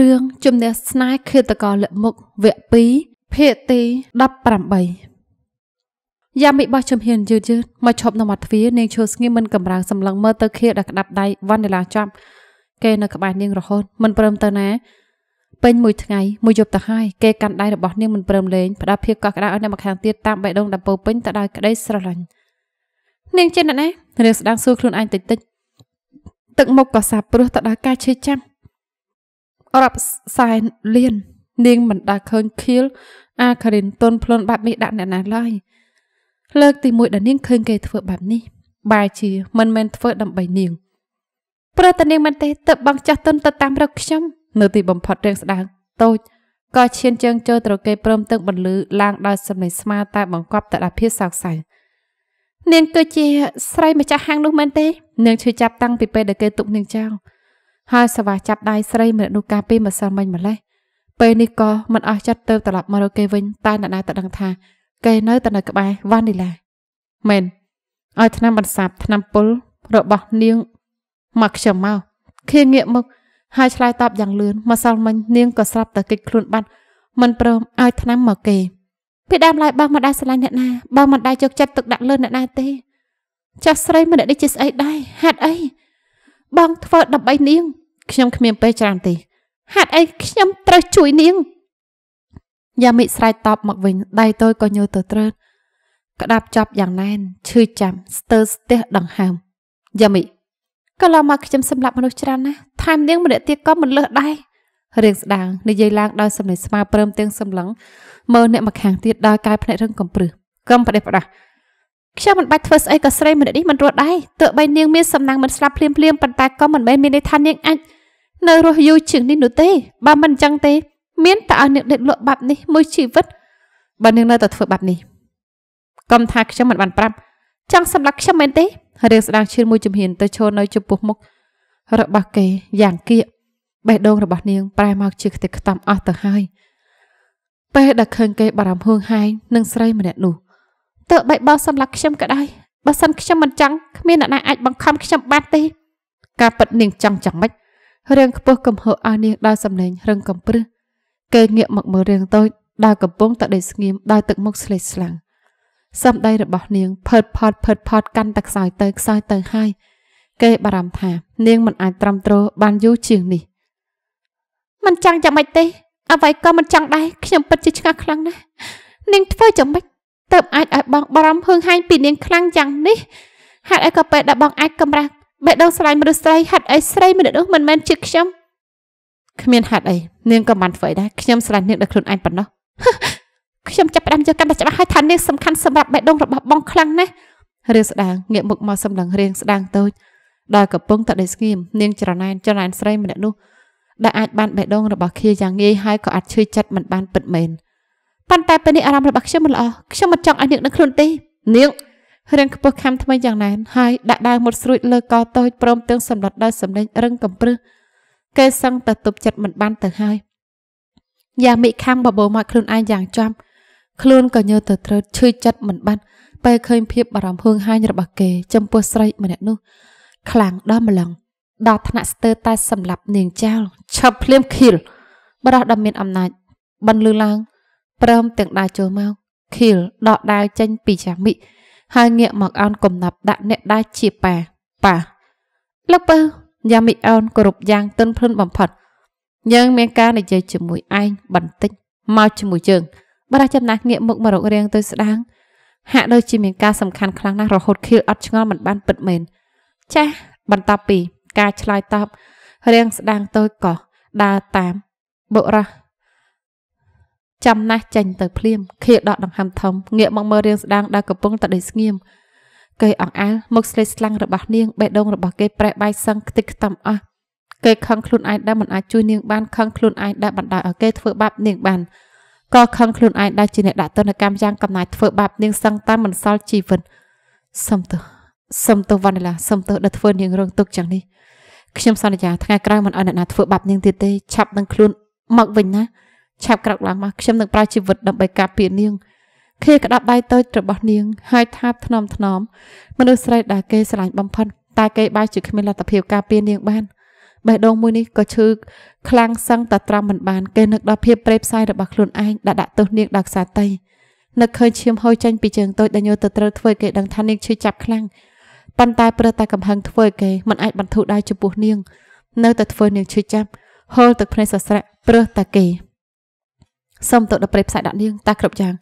រឿងជំនះស្នេហ៍ឃាតករលិមុខវគ្គ2ភាគទី18យ៉ាមីបោះជំហានយឺតយឺតមកឈប់នៅមាត់ទ្វារនាងឈរស្ងៀមមិនកំរើងសម្លឹងមើលទៅខៀវដែលក្តាប់ដៃវណ្ណលាចាប់គេនៅក្បែរនាងរហូត មិនព្រមទៅណាពេញមួយថ្ងៃមួយយប់ទៅហើយគេកាន់ដៃរបស់នាងមិនព្រមលេងផ្ដាល់ភាពកក់ក្ដៅឲ្យនៅម្ខាងទៀតតាមបេះដូងដែលពោពេញទៅដោយក្តីស្រឡាញ់នាងចិត្តណាស់រឿងស្ដាងសួរខ្លួនឯងតិចតិចទឹកមុខក៏សាបព្រោះទៅដល់ការឈឺចាប់រាប់សែនលាននាងមិនដាឃើញខៀលអាខារិនទុនភ្លន់បែបនេះដាក់អ្នកណាឡើយលើកទី1ដែលនាងឃើញគេ ធ្វើបែបនេះបែរជាមិនមែនធ្វើដើម្បីនាងព្រោះតែនាងមិនទេទៅបងចាស់ទុនទៅតាម រកខ្ញុំ នៅទីបំផុតរឿងស្ដាងតូចក៏ឈានជើងចូលត្រកេព្រមទាំងបន្លឺឡើងដោយសំឡេងស្មាតែបង្កប់តដាភាសោកសៅនាងគឺជា ស្រីម្ចាស់ហាងនោះមែនទេនាងឈឺចាប់តាំងពីពេលដែលគេទុកនាងចោលហើយសវ៉ាចាប់ដៃស្រីម្នាក់នោះកាលពីម្សិលមិញម្លេះពេលនេះក៏មិនអស់ចិត្តទៅត្រឡប់មករកគេវិញតែនរណាទៅដឹងថា គេនៅតែនៅក្បែរវ៉ានីឡាមែនឲ្យឆ្នាំបន្សាបឆ្នាំពុលរបស់នាង មកខ្ញុំមកខៀងងាកមកហើយឆ្លើយតបយ៉ាងលឿនម្សិលមិញនាងក៏ស្រាប់តែគេចខ្លួនបាត់មិនព្រមឲ្យឆ្នាំមកគេពីដើមឡើយបងមិនដែរស្រឡាញ់អ្នកណា បងមិនដែរយកចិត្តទុកដាក់លើអ្នកណាទេចាស់ស្រីម្នាក់នេះជាស្អីដែរហេតុអីបងធ្វើដើម្បីនាងខ្ញុំគ្មានពេលច្រើនទេហេតុអីខ្ញុំត្រូវជួយនាងយ៉ាមិស្រែកតបមកវិញដៃតូចក៏ញើទៅត្រើតក្តាប់ចប់យ៉ាងណែនឈឺចាំស្ទើរស្ទះដង្ហើមយ៉ាមិក៏ឡមកខ្ញុំសម្លាប់មនុស្សច្រើនណាស់ថែមនាង ម្នាក់ទៀតក៏មិនលើសដែររៀងស្ដាងនិយាយឡើងដោយសំឡេងស្មើព្រមទាំងសម្លឹងមើលអ្នកមកខាងទៀតដោយកាយភ្នែករឹងកំព្រឹសកំផ្ដេសផ្ដាស់ខ្ញុំមិនបាច់ធ្វើស្អីក៏ស្រីម្នាក់នេះមិនរស់ដែរទោះបីនាងមានសំណាងមិនស្លាប់ភ្លាមភ្លាមប៉ុន្តែក៏មិនមែនមានន័យថានាងអាចនៅរស់យូរជាងនេះនោះទេបើមិនអញ្ចឹងទេមានតែឲ្យនាងដេកលក់បាប់នេះមួយជីវិតបើនាងនៅតែធ្វើបាប់នេះកុំថាខ្ញុំមិនបានប្រាប់ចង់សម្លាប់ខ្ញុំមែនទេរឿងស្ដាងឈឿនមួយជំហានទៅឈរនៅចំពោះមុខរបស់គេយ៉ាងគៀកបេះដូងរបស់នាងប្រែមកជាខ្ទេចខ្ទាំអស់ទៅហើយពេលដែលឃើញគេបារម្ភហួងហែងនឹងស្រីម្នាក់នោះទើបបីបោះសម្លាប់ខ្ញុំក៏ដោយបើសិនខ្ញុំមិនចង់គ្មានអ្នកណាអាចបង្ខំខ្ញុំបានទេការពិតនាងចង់យ៉ាងម៉េចរឿងខ្ពស់កំហឹកឲ្យនាងដល់សម្លេងរឹងកំព្រឹសគេងាកមកមើលរឿងតូចដែលកំពុងតែដេកស្ងៀមដោយទឹកមុខស្លេកស្លាំងសម្ដីរបស់នាងផើតផត់ផើតផត់កាន់តែខ្សោយទៅខ្សោយទៅហើយគេបារម្ភថានាងមិនអាចត្រាំទ្របានយូរជាងនេះមិនចង់យ៉ាងម៉េចទេអ្វីក៏មិនចង់ដែរខ្ញុំពិតជាឆ្ងល់ខ្លាំងណាស់នាងធ្វើយ៉ាងម៉េចទៅអាចឲ្យបងបារម្ភហឹងហែងពីនាងខ្លាំងយ៉ាងនេះហេតុអីក៏ពេលដែលបងអាចកម្រាស់បេះដូងស្រ័យមនុស្សស្រីហេតុអីស្រីមនុស្សនោះមិនមែនជាខ្ញុំគ្មានហេតុអីនាងក៏បានធ្វើអីដែរខ្ញុំស្រឡាញ់នាងដោយខ្លួនឯងប៉ុណ្ណោះខ្ញុំចាប់ផ្ដើមយល់កាន់តែច្បាស់ហើយថានាងសំខាន់សម្រាប់បេះដូងរបស់បងខ្លាំងណាស់រឿងស្ដាងងាកមុខមកសម្លឹងរឿងស្ដាងតូចដែលកំពុងតែដេកស្ងៀមនាងច្រណែនច្រណែនស្រីម្នាក់នោះដែលអាចបានបេះដូងរបស់ខៀយ៉ាងងាយហើយក៏អាចឈឺចិត្តមិនបានពិតមែន។ប៉ុន្តែពេលនេះអារម្មណ៍របស់ខ្ញុំមិនល្អខ្ញុំមិនចង់ឲ្យនាងដឹងខ្លួនទេនាងរៀងខ្ពស់ខំថ្មីយ៉ាងណែនហើយដាក់ដាវមុតស្រួចលើកតូចព្រមទាំងសម្លាត់ដោយសម្លេងរឹងកំព្រឹសគេសឹងតែទប់ចិត្តមិនបានទៅហើយយ៉ាមីខំបបោមកខ្លួនឯងយ៉ាងចំខ្លួនក៏ញើទៅត្រើតឈឺចិត្តមិនបានពេលឃើញភាពបារម្ភហួងហាញរបស់គេចំពោះស្រីម្នាក់នោះខ្លាំងដល់ម្លឹងដល់ថ្នាក់ស្ទើរតែសម្លាប់នាងចោលឆាប់ភ្លាមឃីល បរោះដ៏មានអំណាចបានលឺឡើងព្រមទាំងដើរចូលមកខៀលដកដាវចេញពីចាមិហើយងាកមកអោនកំណាប់ដាក់អ្នកដាជាប៉ាប៉ាលោកពើយ៉ាមិអោនគ្រប់យ៉ាងទន់ភ្លន់បំផុតយើងមានការនិយាយជាមួយឯងបន្តិចមកជាមួយយើងបរិះចំណាស់ងាកមុខមករករៀងទៅស្ដាង ហាក់ដូចជាមានការសំខាន់ខ្លាំងណាស់រហូតខៀលអត់ឆ្ងល់មិនបានពិតមែនចាស់បន្តពីការឆ្លើយតបរៀងស្ដាងតូចក៏ដើរតាមបុរសចាំណាស់ចេញទៅភ្លាមខៀវដកដង្ហើមធំងាកមកមើលរាងស្ដាងដែលកំពុងតែដេកស្ងៀមគេអង្អែលមុខស្លេកស្លាំងរបស់នាងបេះដូងរបស់គេប្រែបាយសឹងខ្ទេចខ្ទាំអស់គេខឹងខ្លួនឯងដែលមិនអាចជួយនាងបានខឹងខ្លួនឯងដែលបណ្ដោយឲ្យគេធ្វើបាបនាងបានក៏ខឹងខ្លួនឯងដែលជាអ្នកដាក់ទណ្ឌកម្មយ៉ាងកំណាចធ្វើបាបនាងសឹងតែមិនសល់ជីវិតសុំទោសសុំទោសវណ្ណឡាសុំទោសដែលធ្វើនាងរងទុក្ខយ៉ាងនេះខ្ញុំសន្យាថ្ងៃក្រោយមិនឲ្យអ្នកណាធ្វើបាបនាងទៀតទេឆាប់នឹងខ្លួនមកវិញណាឆាប់ក្រោកឡើងមកខ្ញុំនឹងប្រើជីវិតដើម្បីការពារនាងខេក្តាប់ដៃតូចរបស់នាង ហើយថាបថ្នមថ្នមមនុស្សស្រីដែលគេស្រឡាញ់បំផុតតែគេបែរជាគ្មានលទ្ធភាពការពារនាងបានបេះដូងមួយនេះក៏ឈឺខ្លាំងសឹងតែត្រាំមិនបានគេនឹកដល់ភាពប្រេបផ្សាយរបស់ខ្លួនឯងដែលដាក់ទោសនាងដល់ខ្សាតីនឹកឃើញឈាមហូរចេញពីជើងតូចដែលញោទៅត្រូវធ្វើគេដឹងថានាងឈឺចាប់ខ្លាំងប៉ុន្តែព្រោះតែកំហឹងធ្វើគេមិនអាចបន្ធូរដៃចំពោះនាង នៅតែធ្វើនាងឈឺចាប់ហូរទឹកភ្នែកសស្រាក់ព្រោះតែគេសូមទៅដល់ព្រៃផ្សែដាក់នាងតាគ្រប់យ៉ាង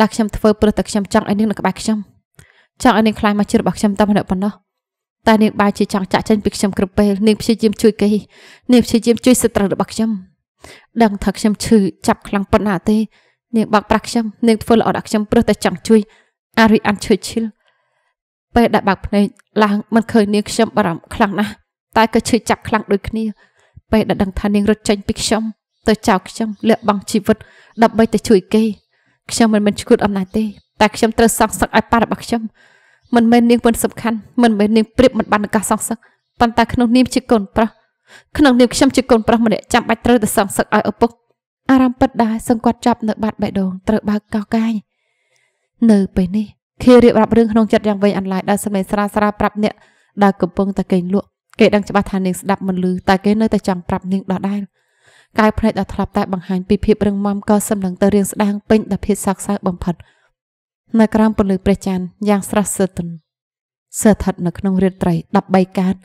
ដែលខ្ញុំធ្វើព្រោះតែខ្ញុំចង់ឲ្យនាងនៅក្បែរខ្ញុំចង់ឲ្យនាងខ្លាចមកជិតរបស់ខ្ញុំតែម្នាក់ប៉ុណ្ណោះតែនាងបែរជាចង់ចាក់ចេញពីខ្ញុំគ្រប់ពេល នាងព្យាយាមជួយគេនាងព្យាយាមជួយសត្រូវរបស់ខ្ញុំដឹងថាខ្ញុំឈឺចាប់ខ្លាំងប៉ុណ្ណាទេនាងបាក់ប្រាស់ខ្ញុំនាងធ្វើល្អដល់ខ្ញុំព្រោះតែចង់ជួយអារីអានឈឺឈិលពេលដែលបាក់ភ្នែកឡើងមិនឃើញនាងខ្ញុំបារម្ភខ្លាំងណាស់តែក៏ឈឺចាប់ខ្លាំងដូចគ្នាពេលដែលដឹងថានាងរត់ចេញពីខ្ញុំទៅចោលខ្ញុំលះបង់ជីវិតដើម្បីទៅជួយគេខ្ញុំមិនមែនឈួតអំណាចទេតែខ្ញុំត្រូវសងសឹកឲ្យប៉ារបស់ខ្ញុំមិនមែននាងមិនសំខាន់មិនមែននាងព្រៀបមិនបានឱកាសសងសឹកប៉ុន្តែក្នុងនាមជាកូនប្រុសក្នុងនាមខ្ញុំជាកូនប្រុសម្នាក់ចាំបាច់ត្រូវទៅសងសឹកឲ្យឪពុកអារម្មណ៍ពិតដែរសង្កត់ចាប់នៅបាត់បេះដូងត្រូវបើកកោកាយនៅពេលនេះខៀរៀបរាប់រឿងក្នុងចិត្តយ៉ាងវែងអន្លាយដែលសម្លេងស្រាស្រាប្រាប់អ្នកដែលកំពុងតែកេងលក់គេដឹងច្បាស់ថានាងស្ដាប់មិនឮតែគេនៅតែចង់ប្រាប់នាងដដែលកាយភ្នែកដ៏ធ្លាប់តែបង្ហាញពីភាពរឹងមាំក៏សម្លឹងទៅរៀងស្ដាងពេញដល់ភាពសោកសៅបំផុតនៅក្រោមពន្លឺព្រះច័ន្ទយ៉ាងស្រស់ស្ទន់សើស្ថិតនៅក្នុងរាត្រី13កើត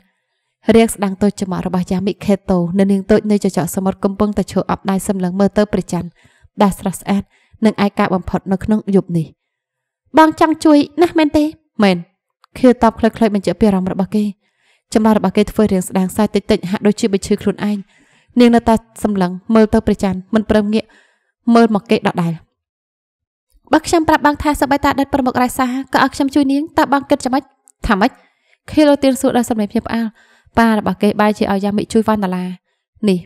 រៀងស្ដាងតូចច្មក់របស់យ៉ាមីខេតូនៅនាងតូចនៃចចកសមុទ្រកំពុងតែឈរអបដៃសម្លឹងមើលទៅព្រះច័ន្ទដែលស្រស់ស្អាតនិងឯកាបំផុតនៅក្នុងយប់នេះបងចង់ជួយណាស់មែនទេមែនខៀវតបខ្លីៗបញ្ជាក់ពីអារម្មណ៍របស់គេចម្លើយរបស់គេធ្វើរៀងស្ដាងសាយតិចៗហាក់ដូចជាបញ្ឈឺខ្លួនឯងនាងនៅតែសម្លឹងមើលទៅព្រះច័ន្ទមិនព្រមងាកមើលមកគេដដែលបើខ្ញុំប្រាប់បងថាសបៃតាដិតប្រមុខរាយសាក៏ឲ្យខ្ញុំជួយនាងតើបងគិតយ៉ាងម៉េចថាម៉េចខេឡូទៀនសួរដល់សម្លេងភ្ញាក់ផ្អើលប៉ារបស់គេបាយជាឲ្យយ៉ាមីជួយវ៉ាន់ដុល្លារនេះ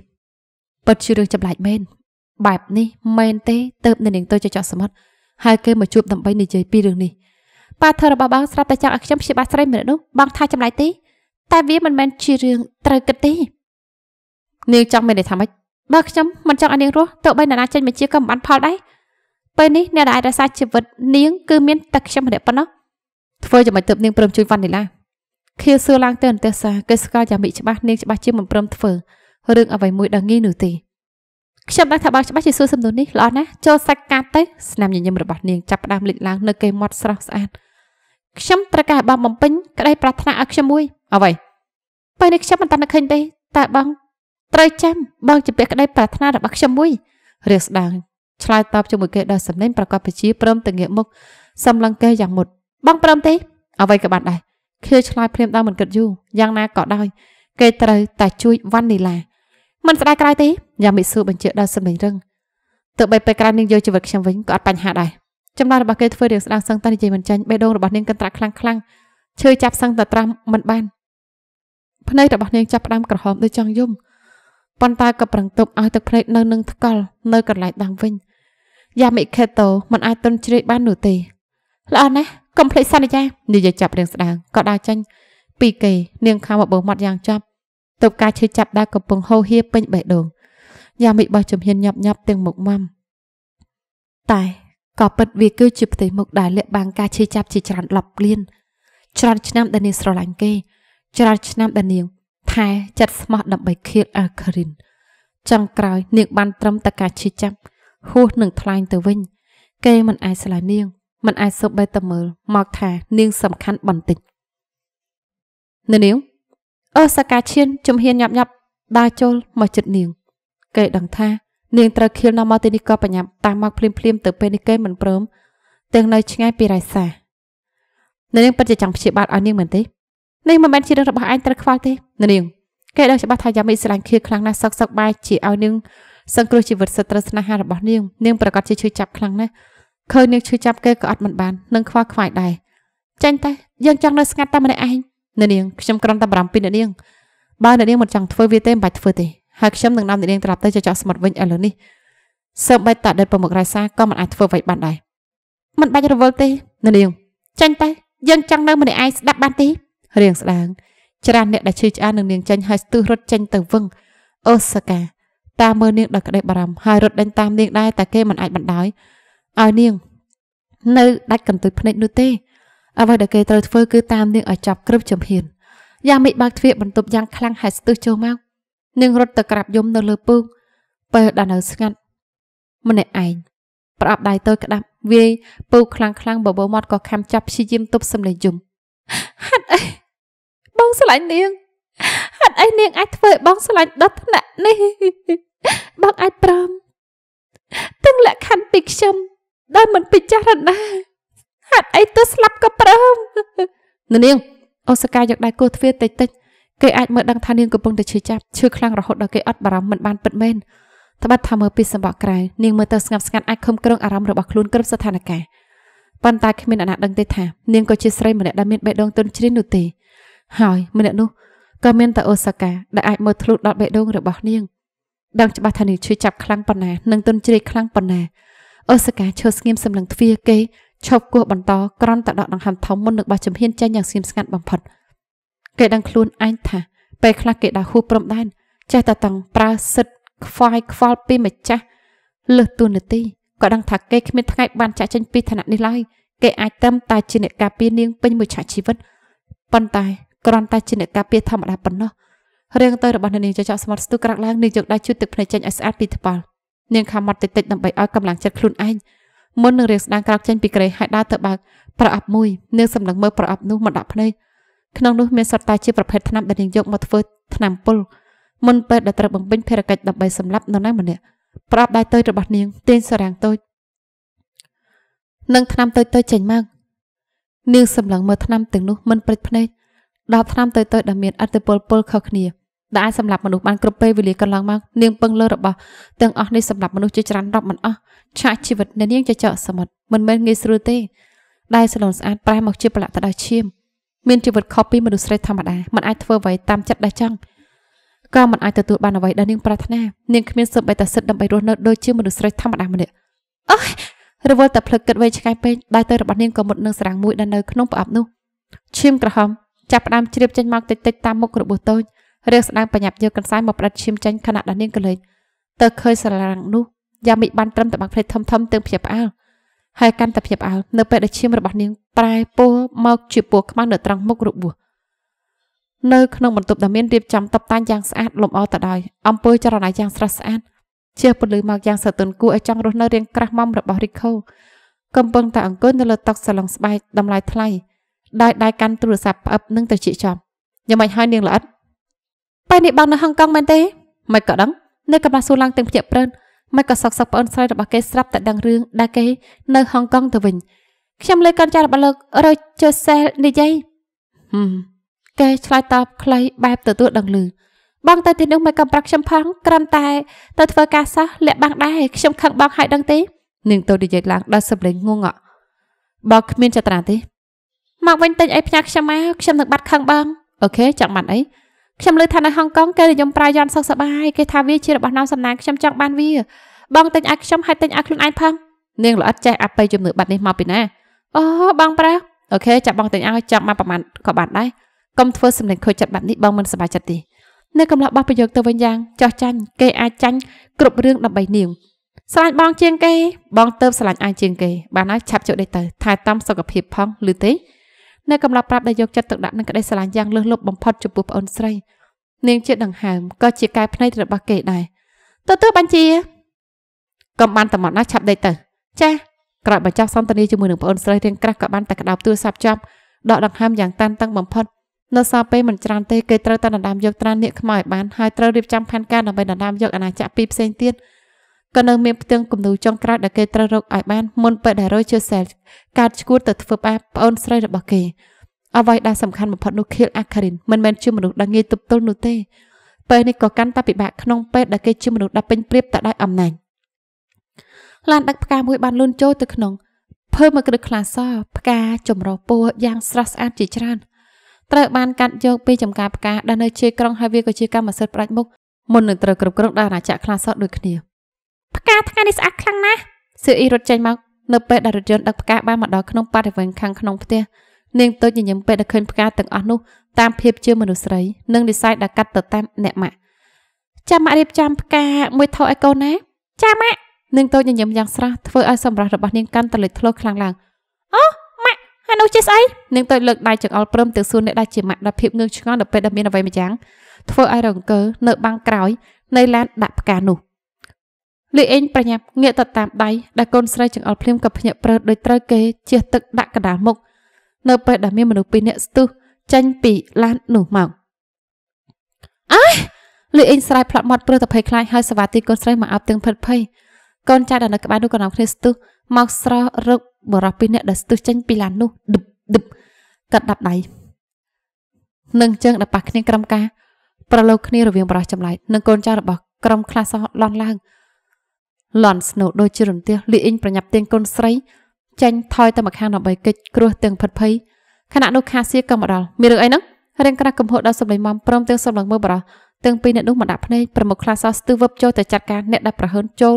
ពិតជារឿងចម្លែកមែនបែបនេះមែនទេទៅនៅនាងទៅចចសមុទ្រហើយគេមកជួបដើម្បីនិយាយពីរឿងនេះប៉ាធ្វើរបស់បងស្រាប់តែចង់ឲ្យខ្ញុំព្យាបាលស្រីម្នាក់នោះបងថាចម្លែកទេតែវាមិនមែនជារឿងត្រូវគិតទេនាងចង់មានន័យថាម៉េចបើខ្ញុំមិនចង់ឲ្យនាងរស់ទោះបីអ្នកណាចេញមកជាក៏មិនបានផលដែរពេលនេះអ្នកដែលអាចរក្សាជីវិតនាងគឺមានតែខ្ញុំម្នាក់ប៉ុណ្ណោះធ្វើយ៉ាងម៉េចទៅនាងព្រមជួយវ៉ានីឡាខៀវសួរឡើងទៅអន្ទះសាគេស្គាល់យ៉ាងមិញច្បាស់នាងច្បាស់ជាមិនព្រមធ្វើរឿងអ្វីមួយដល់ងាយនោះទេខ្ញុំដឹងថាបើច្បាស់ជាសួរសំណួរនេះល្អណាស់ចូលសាច់កាត់ទៅស្នាមញញឹមរបស់នាងចាប់ផ្ដើមលេចឡើងនៅគេមាត់ស្រស់ស្អាតខ្ញុំត្រូវការឲ្យបងបំពេញក្តីប្រាថ្នាឲ្យខ្ញុំមួយអ្វីពេលនេះខ្ញុំមិនតាន់ឃើញទេតែបងត្រូវចាំបងជាពាក្យក្តីប្រាថ្នារបស់ខ្ញុំមួយរឿងស្ដាងឆ្លើយតបជាមួយគេដោយសំឡេងប្រកបប្រជាព្រមទាំងងាកមុខសំឡឹងគេយ៉ាងមុតបងព្រមទេអ្វីក៏បានដែរខៀវឆ្លើយភ្លាមដល់មិនគិតយូរយ៉ាងណាក៏ដោយគេត្រូវតែជួយវ៉ានីឡាមិនស្ដាយក្រៅទេយ៉ាងមិសួរបញ្ជាដល់សំឡេងរឹងទើបបីពេលក្រោយនាងយកជីវិតខ្ញុំវិញក៏អត់បញ្ហាដែរចំណាយរបស់គេធ្វើរឿងស្ដាងសឹងតែនិយាយមិនចាញ់បេះដូងរបស់នាងកន្ត្រាក់ខ្លាំងខ្លាំងឈឺចាប់សឹងតែត្រាំមិនបានភ្នែករបស់នាងចាប់ផ្ដើមក្រហមដូចចង់យំប៉ុន្តែក៏ប្រឹងទប់ឲ្យទឹកភ្នែកនៅនឹងថ្កល់នៅកន្លែងដើមវិញយ៉ាមីខេតូមិនអាចទន់ជ្រាយបាននោះទេល្អណាស់កុំភ្លេចសន្យានិយាយចាប់រៀងស្ដាងក៏ដើរចេញពីគេនាងខំបបោមាត់យ៉ាងចាប់ទប់ការឈឺចាប់ដែលកំពុងហូរហៀពេញបេះដូងយ៉ាមីបោះជំហានញាប់ញាប់ទាំងមុខមាំតែក៏ពិតវាគឺជាផ្ទៃមុខដែលលាក់បាំងការឈឺចាប់ជាច្រើន10លាន ច្រើនឆ្នាំដែលនាងស្រឡាញ់គេច្រើនឆ្នាំដែលនាងែចិត្តស្មោះដើម្បីឃាតអាខារិនចុងក្រោយនាងបាន ត្រឹមតែការឈឺចាប់ហួសនឹងថ្លែងទៅវិញ គេមិនអាចស្លាយនាង មិនអាចសូម្បីតែមើលមកថានាង សំខាន់បន្តិចនៅនាងអសកាឈៀនជំហាន ញាប់ញាប់ដើរចូលមកជិតនាងគេដឹងថានាងត្រូវខៀលនាំមកទីនេះក៏បញ្ញាប់តាមមកភ្លាមភ្លាម ទៅពេលនេះគេមិនព្រមទាំងនៅ ឆ្ងាយពីរៃសានៅនាងពិតជាចង់ព្យាបាលឲ្យនាងមែនទេនេះមិនមែនជារឿងរបស់អញត្រូវខ្វល់ទេនាងគេដឹងច្បាស់ថាយ៉ាមីស្រឡាញ់ខៀវខ្លាំងណាស់សឹកសឹកបែរជាឲ្យនាងសង្គ្រោះជីវិតសត្រូវស្នេហារបស់នាង នាងប្រកាសជាឈឺចាប់ខ្លាំងណាស់ឃើញនាងឈឺចាប់គេក៏អត់មិនបាននឹងខ្វល់ខ្វាយដែរចាញ់តែយើងចង់នៅស្ងាត់តែម្នាក់ឯងនាងខ្ញុំគ្រាន់តែបារម្ភពីនាងបើនាងមិនចង់ធ្វើវាទេមិនបាច់ធ្វើទេហើយខ្ញុំនឹងនាំនាងត្រឡប់ទៅចចស្មុតវិញឥឡូវនេះសើបបិទតដិតប្រមុខរាយសាក៏មិនអាចធ្វើអ្វីបានដែរមិនបាច់រវល់ទេនាងចាញ់តែយើងចង់នៅម្នាក់ឯងស្ដាប់បានទេរៀងស្ដាងច្រើនអ្នកដែលឈឺឆ្អាននឹងនាងចេញហើយស្ទុះរត់ចេញទៅវឹងអូសាកាតាមើលនាងដល់ក្តីបារម្ភហើយរត់ដេញតាមនាងដែរតែគេមិនអាចបណ្ដោយឲ្យនាង នៅដាច់កន្ទុយភ្នែកនោះទេអ្វីដែលគេត្រូវធ្វើគឺតាមនាងឲ្យចាប់គ្រឹបចំហៀនយ៉ាងមិនបើកទ្វារបន្ទប់យ៉ាងខ្លាំងហើយស្ទុះចូលមកនាងរត់ទៅក្រាបយំនៅលើពូកពេលដល់នៅស្ងាត់ម្នាក់ឯងប្រអប់ដៃទៅក្តាប់វាយពូកខ្លាំងខ្លាំងបបោមាត់ក៏ខំចាប់ព្យាយាមទប់សម្លេងយំហាត់អីបងស្រឡាញ់នាងហេតុអីនាងអាចធ្វើឲ្យបងស្រឡាញ់ដល់ថ្នាក់នេះបងអាចព្រមទាំងលក្ខខណ្ឌពីខ្ញុំដែលមិនពិចារណាហេតុអីទៅស្លាប់ក៏ព្រមនាងអូសកាយកដៃគោះទ្វារតិចតិចគេអាចមើលដឹងថានាងកំពុងតែឈឺចាប់ឈឺខ្លាំងរហូតដល់គេអត់បារម្ភមិនបានពិតមែនត្បិតថាមើលពីសម្បកក្រៅនាងមើលទៅស្ងប់ស្ងាត់អាចខំគ្រងអារម្មណ៍របស់ខ្លួនគ្រប់ស្ថានភាពប៉ុន្តែគ្មានអ្នកណាដឹងទេថានាងក៏ជាស្រីម្នាក់ដែលមានបេះដូងទន់ជ្រាលនោះទេហើយម្នាក់នោះក៏មានតែអូសាកាដែលអាចមើលធ្លុះដល់បេះដូងរបស់នាងដឹងច្បាស់ថានាងឈឺចាប់ខ្លាំងប៉ុណ្ណានិងទន់ជ្រាយខ្លាំងប៉ុណ្ណាអូសាកាឈរស្ងៀមសម្លឹងទ្វារគេឈប់គោះបន្តក្រំតដកដង្ហើមធំមុននឹងបោះចំហៀនចេញយ៉ាងស្ងៀមស្ងាត់បំផុតគេដឹងខ្លួនឯងថាពេលខ្លះគេដាក់ហួសព្រំដែនចេះតែតង់ប្រើសិទ្ធខ្វាយខ្វល់ពីម្ចាស់លើសទួនាទីក៏ដឹងថាគេគ្មានថ្ងៃបានចាក់ចេញពីឋានៈនេះឡើយគេអាចតែមតែជាអ្នកការពារនាង ពេញមួយឆាជីវិតប៉ុន្តែគ្រាន់តែជាអ្នកការពារធម្មតាប៉ុណ្ណោះរឿងទៅរបស់នាងចចកស្មាត់ស្ទុះក្រាក់ឡើងនាងយកដៃជូតទឹកភ្នែកចេញឲ្យស្អាតពីថ្ពាល់នាងខំមាត់តិចៗដើម្បីឲ្យកម្លាំងចិត្តខ្លួនឯងមុននឹងរៀងស្ដាងក្រោកចេញពីក្រែហើយដើរទៅបើកប្រអប់មួយនាងសម្លឹងមើលប្រអប់នោះមកដាក់ភ្នែកក្នុងនោះមានសត្វតាជាប្រភេទថ្នាំដែលនាងយកមកធ្វើថ្នាំពុលមុនពេលដែលត្រូវបំពេញភារកិច្ចដើម្បីសម្លាប់នរណាម្នាក់ប្រអប់ដៃតូចរបស់នាងទាញសរាំងតូចនិងថ្នាំតូចតូចចេញមកនាងសម្លឹងមើលថ្នាំទាំងនោះមិនព្រិចភ្នែកដបថ្នាំតូចៗដែលមានអត្តពលពលខុសគ្នាដែលអាចសម្លាប់មនុស្សបានគ្រប់ពេលវេលាកន្លងមកនាងពឹងលើរបស់ទាំងអស់នេះសម្រាប់មនុស្សជាច្រើនរាប់មិនអស់ឆាកជីវិតនៃនាងចចកសមុទ្រមិនមែនងាយស្រួលទេដែលសឡូនស្អាតប្រែមកជាប្រឡាក់ទៅដោយឈាម មានជីវិតខុសពីមនុស្សស្រីធម្មតាមិនអាចធ្វើអ្វីតាមចិត្តដែលចង់ក៏មិនអាចទទួលបានអ្វីដែលនាងប្រាថ្នា នាងគ្មានសិទ្ធិបេតាសិទ្ធិដើម្បីរស់នៅដូចជាមនុស្សស្រីធម្មតាម្នាក់អោះរវល់តែភ្លឹកគិតវែងឆ្ងាយពេកដៃទៅរបស់នាងក៏មុតនឹងស្រាំងមួយដែលនៅក្នុងប្រអប់នោះឈាមក្រហមចាប់ផ្ដើមជ្រាបចេញមកតិចតិចតាមមុខរបួសតូចរឿងស្ដើងបញ្ញាប់យកកន្សែងមកផ្ដិតឈាមចេញខណៈដែលនាងក៏លេចទៅឃើញសាឡាងនោះយ៉ាងមិនបានត្រឹមតែបាក់ភ្លេតធំធំទាំងភៀបផ្អើលហើយកាន់តែភៀបផ្អើលនៅពេលដែលឈាមរបស់នាងប្រែពណ៌មកជាពណ៌ខ្មៅនៅត្រង់មុខរបួសនៅ ក្នុងបន្ទប់ដែលមានរៀបចំតុបតែងយ៉ាង ស្អាតលម្អទៅដោយអំពើចរណាយ៉ាងស្រស់ស្អាតជាពលឺមកយ៉ាងសតឹងគួរឲ្យចង់រស់នៅរៀងក្រាស់ម៉មរបស់រីកូកំពុងតែអង្គុយនៅលើតុសាឡុងស្បែកតម្លៃថ្លៃដោយដៃកាន់ទូរស័ព្ទផ្អឹបនឹងត្រចៀកចំយ៉ាងម៉េចហើយនាងល្អិតពេលនេះបងនៅហុងកុងមែនទេមិនក៏ដឹងនៅកំឡាសួរឡើងទាំងភ្ញាក់ព្រិនមិនក៏សោកសោកប្អូនស្រីរបស់គេស្រាប់តែដឹងរឿងដែលគេ នៅហុងកុងទៅវិញខ្ញុំលើកកាន់ចៅរបស់លោករយជូសែលនិយាយហឹមគេឆ្លើយតបខ្លីបែបទទួលដឹងឮបងទៅទីនោះមិនក៏ប្រាប់ខ្ញុំផងក្រំតែ ទៅធ្វើការសោះលាក់បាំងដែរខ្ញុំខឹងបងហើយដឹងទេនាងទៅនិយាយឡើងដល់សម្លេងងងក់បងគ្មានចត្រាទេមកវិញទិញអីផ្ញើខ្ញុំមកខ្ញុំនឹងបាត់ខឹងបងអូខេចង់បានអីខ្ញុំលើថានៅហុងកុងគេនិយមប្រើយ័ន្តសុខសប្បាយគេថាវាជារបស់នាំសំណាងខ្ញុំចង់បានវាបងទិញឲ្យខ្ញុំហើយទិញឲ្យខ្លួនឯងផងនាងល្អិតចេះអបិយជំនឿបាត់នេះមកពីណាអូបងប្រើអូខេចាប់បងទិញឲ្យចាប់មកប្រហែលក៏បានដែរកុំធ្វើសម្លេងខូចចិត្តបាត់នេះបងមិនសប្បាយចិត្តទេនៅកំឡោះបោះប្រយោគទៅវិញយ៉ាងចោះចាញ់គេអាចចាញ់គ្រប់រឿងដើម្បីនាងស្រឡាញ់បងជាងគេ បងទៅស្រឡាញ់អញជាងគេបានហើយឆាប់ជក់ដេកទៅថែទាំសុខភាពផងឬទេនៅកំឡោះប្រាប់ដែលយកចិត្តទុកដាក់នឹងក្តីស្រឡាញ់យ៉ាងលើសលប់បំផុតចំពោះប្អូនស្រីនាងជាដង្ហើមក៏ជាកែភ្នែករបស់គេដែរទទួលបញ្ជាកំបានតំណណាឆាប់ដេកទៅចាក្រោយបញ្ចប់សន្ទនាជាមួយនឹងប្អូនស្រីរៀងក្រាស់ក៏បានតែក្តោបទូរស័ព្ទចប់ដកដង្ហើមយ៉ាងតានតឹងបំផុតនៅសល់ពេលមិនច្រើនទេគេត្រូវតែដណ្ដើមយកត្រាននេះខ្មៅឲ្យបានហើយត្រូវរៀបចំផែនការដើម្បីដណ្ដើមយកអាណាចក្រពីរផ្សេងទៀតគក៏នៅមានផ្ទាំងគំនូរចុងក្រោយដែលគេត្រូវរកឲ្យបានមុនពេលដែលរយជាសែលកាត់ឈួតទៅធ្វើបាបប្អូនស្រីរបស់គេអ្វីដែលសំខាន់បំផុតនោះខៀលអាខារិនមិនមែនជាមនុស្សដែលងាយទប់ទល់នោះទេពេលនេះក៏កាន់តែពិបាកក្នុង ពេលដែលគេជាមនុស្សដែលពេញព្រៀបទៅដោយអំណាចឡានដឹកផ្កាមួយ បានលូនចូលទៅក្នុងភើមកគ្រឹះខ្លាសផ្កាចម្រុះពណ៌យ៉ាង ស្រស់ស្អាតជាច្រើនត្រូវបាន កាត់យកពីចំការផ្កាដែលនៅជាក្រុងហើយវាក៏ជាកម្មសិទ្ធិផ្ដាច់មុខមុននឹងត្រូវគ្រប់គ្រងដោយអាណាចក្រខ្លាសដូចគ្នាការថ្ងៃនេះស្អាតខ្លាំងណាស់សៀអ៊ីរត់ចេញមកនៅពេលដែលរថយន្តដឹកផ្កាបានមកដល់ក្នុងបរិវេណខាងក្នុងផ្ទះនាងតូចញញឹមពេលដែលឃើញផ្កាទាំងអស់នោះតាមភាព ជាមនុស្សស្រីនិងនិស័យដែលកាត់ទៅតាមអ្នកម៉ាក់ចាំម៉ាក់រៀបចំផ្កាមួយថោឲ្យកូនណាចាំម៉ាក់នាងតូចញញឹមយ៉ាងស្រស់ធ្វើឲ្យសម្រស់របស់នាងកាន់តែលេចធ្លោខ្លាំងឡើងអូម៉ាក់ហើយនោះជាស្អីនាងតូចលើកដៃចង្អុលព្រមទាំងសួរអ្នកដែលជាម៉ាក់ដល់ភាពងឿងឆ្ងល់នៅពេលដែលមានអ្វីម្យ៉ាងធ្វើឲ្យរង្គើនៅបាំងក្រោយនៃឡានដាក់ផ្កានោះលីអេងប្រញាប់ងាកទៅតាមដៃដែលកូនស្រីចង្អុលភ្លាមក៏ភ្ញាក់ប្រើសដោយត្រូវគេជះទឹកដាក់កណ្ដាលមុខនៅពេលដែលមានមនុស្សពីរនាក់ស្ទុះចេញពីឡាននោះមកអេលីអេងស្រែកផ្លាត់មាត់ព្រឹសទៅភ័យខ្លាចហើយសវត្ថីកូនស្រីមកអោបទាំងភិតភ័យកូនចៅដែលនៅក្បែរនោះក៏នាំគ្នាស្ទុះមកស្រោរឹកបរោះពីរនាក់ដែលស្ទុះចេញពីឡាននោះឌឹបឌឹបកាត់ដាប់ដៃនឹងជើងដែលប៉ះគ្នាក្រំការប្រឡូកគ្នារវាងបរោះចម្លែកនិងកូនចៅរបស់ក្រុមខ្លាសោះឡន់ឡើងលន់ស្នូដូចជារន្ទះលីអ៊ីងប្រញាប់ទាញកូនស្រីចេញថយទៅម្ខាងដើម្បីកិច្ចគ្រោះទាំងភិតភ័យខណៈនោះខាសៀក៏មកដល់មានរឿងអីហ្នឹងរៀងក្រាស់កំហុសដល់សម្លេងមមព្រមទាំងសម្លឹងមើលបរោះទាំងពីរអ្នកនោះមិនដាក់ភ្នែកប្រមុខខ្លាសោះស្ទើវឹបចូលទៅចាត់ការអ្នកដែលប្រហិនចូល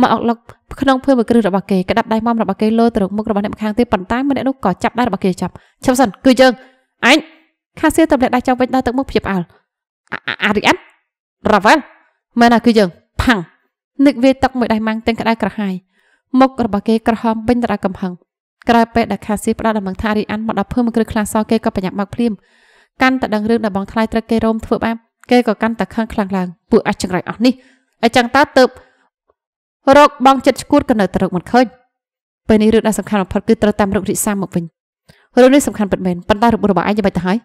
មកអុកលុកក្នុងភឿមួយគ្រឹះរបស់គេក្តាប់ដៃមមរបស់គេលើទៅរកមុខរបស់អ្នកម្ខាងទៀតប៉ុន្តែម្នាក់នោះក៏ចាប់ដៃរបស់គេចាប់ឈប់សិនគឺយើងអញខាសៀទម្លាក់ដៃចង់វិញដល់ទឹកមុខភាពអើលអារីអាត់រ៉ាវ៉ែលមែនណាគឺយើងផាំងនឹកវាយទឹកមួយដៃម៉ាំងទិញក្តៅក្រហាយមុខរបស់គេក្រហមពេញទៅដោយកំហឹងក្រៅពេលដែលខាស៊ីផ្ដាល់ដំណឹងថារីអានមកដល់ភើមមកគ្រឹះខ្លាសគេក៏បញ្ញាប់មកភ្លាមកាន់តែដឹងរឿងដែលបងថ្លៃត្រូវគេរោមធ្វើបាបគេក៏កាន់តែខឹងខ្លាំងឡើងពួកអាចចង្រៃអស់នេះអញ្ចឹងតើទៅរកបងចិត្តឈួតក៏នៅត្រឹកមិនឃើញពេលនេះរឿងដែលសំខាន់បំផុតគឺត្រូវតាមរករិះសាមកវិញរឿងនេះសំខាន់ពិតមែនប៉ុន្តែរបបរបស់ឯងយ៉ាងម៉េចទៅហើយ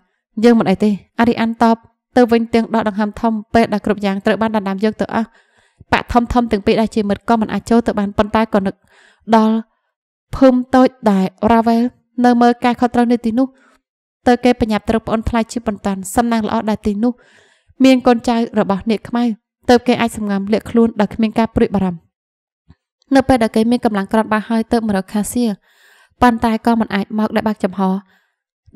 យើងមិនអីទេអារីអានតបទៅវិញទាំងដកដង្ហើមធំពេលដែលគ្រប់យ៉ាងត្រូវបានដណ្ដើមយកទៅអស់បាក់ធំធំទាំងពីរដែលជាមិត្តក៏មិនអាចចូលទៅបានប៉ុន្តែក៏នឹកដល់ភូមិតូចដែលរ៉ាវែលនៅមើលការខុសត្រូវនៅទីនោះទៅគេបញ្ញាប់ត្រូវប្អូនថ្លៃជាបន្តានសំណាងល្អដែលទីនោះមានកូនចៅរបស់នាគខ្មៅទៅគេអាចសម្ងំលាក់ខ្លួនដោយគ្មានការព្រួយបារម្ភនៅពេលដែលគេមានកម្លាំងក្រត់បាហើយទៅមករកខាសៀប៉ុន្តែក៏មិនអាចមកដោយបាក់ចំហ